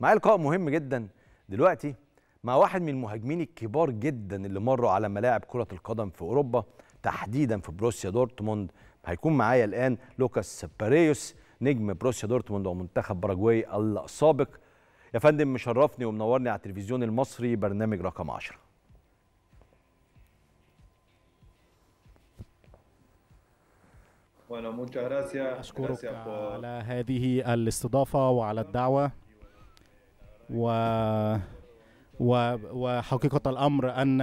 معايا لقاء مهم جدا دلوقتي مع واحد من المهاجمين الكبار جدا اللي مروا على ملاعب كرة القدم في أوروبا تحديدا في بروسيا دورتموند هيكون معايا الآن لوكاس باريوس نجم بروسيا دورتموند ومنتخب باراجواي السابق يا فندم مشرفني ومنورني على التلفزيون المصري برنامج رقم 10 اشكرك على هذه الاستضافه وعلى الدعوه و وحقيقة الأمر أن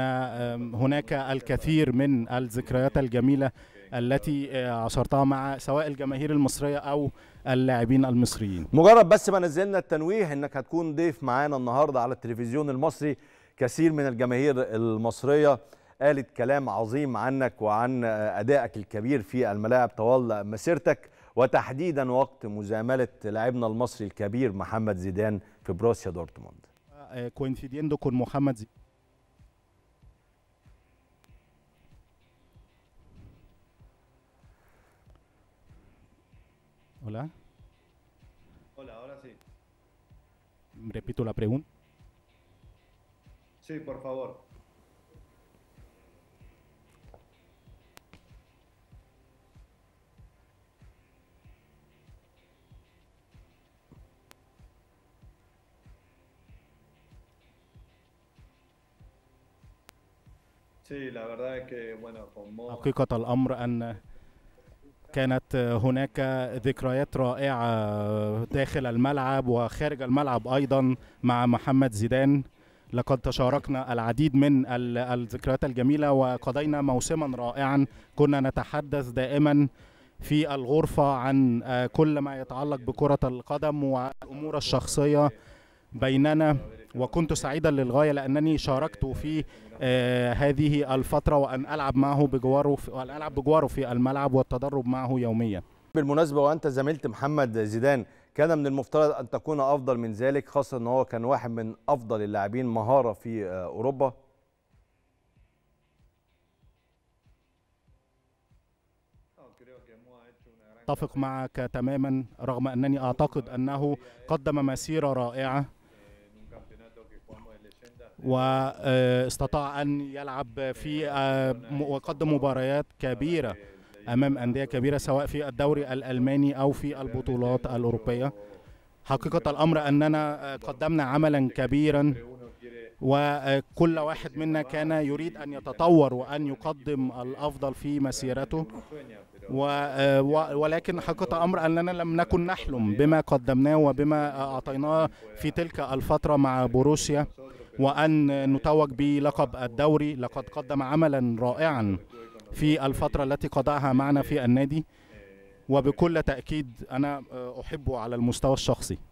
هناك الكثير من الذكريات الجميلة التي آه، عاصرتها مع سواء الجماهير المصرية أو اللاعبين المصريين مجرد بس ما نزلنا التنويه أنك هتكون ضيف معانا النهاردة على التلفزيون المصري كثير من الجماهير المصرية قالت كلام عظيم عنك وعن آه، أدائك الكبير في الملاعب طوال مسيرتك وتحديدا وقت مزاملة لاعبنا المصري الكبير محمد زيدان que Dortmund. Ah, eh, coincidiendo con Mohamed Hola. Hola, ahora sí. Repito la pregunta. Sí, por favor. حقيقة الأمر أن كانت هناك ذكريات رائعة داخل الملعب وخارج الملعب أيضا مع محمد زيدان لقد تشاركنا العديد من الذكريات الجميلة وقضينا موسما رائعا كنا نتحدث دائما في الغرفة عن كل ما يتعلق بكرة القدم والأمور الشخصية بيننا وكنت سعيدا للغاية لأنني شاركت في آه، هذه الفترة وأن ألعب معه بجواره وأن ألعب بجواره في الملعب والتدرب معه يوميا بالمناسبة وأنت زميلت محمد زيدان كان من المفترض أن تكون أفضل من ذلك خاصة أن هو كان واحد من أفضل اللاعبين مهارة في آه، أوروبا اتفق معك تماما رغم انني اعتقد انه قدم مسيره رائعه واستطاع أن يلعب في آه، وقدم مباريات كبيرة أمام أندية كبيرة سواء في الدوري الألماني أو في البطولات الأوروبية حقيقة الأمر أننا آه، قدمنا عملا كبيرا وكل واحد منا كان يريد أن يتطور وأن يقدم الأفضل في مسيرته آه، ولكن حقيقة الأمر أننا لم نكن نحلم بما قدمناه وبما أعطيناه في تلك الفترة مع بوروسيا وأن نتوج بلقب الدوري لقد قدم عملا رائعا في الفترة التي قضاها معنا في النادي وبكل تأكيد أنا أحبه على المستوى الشخصي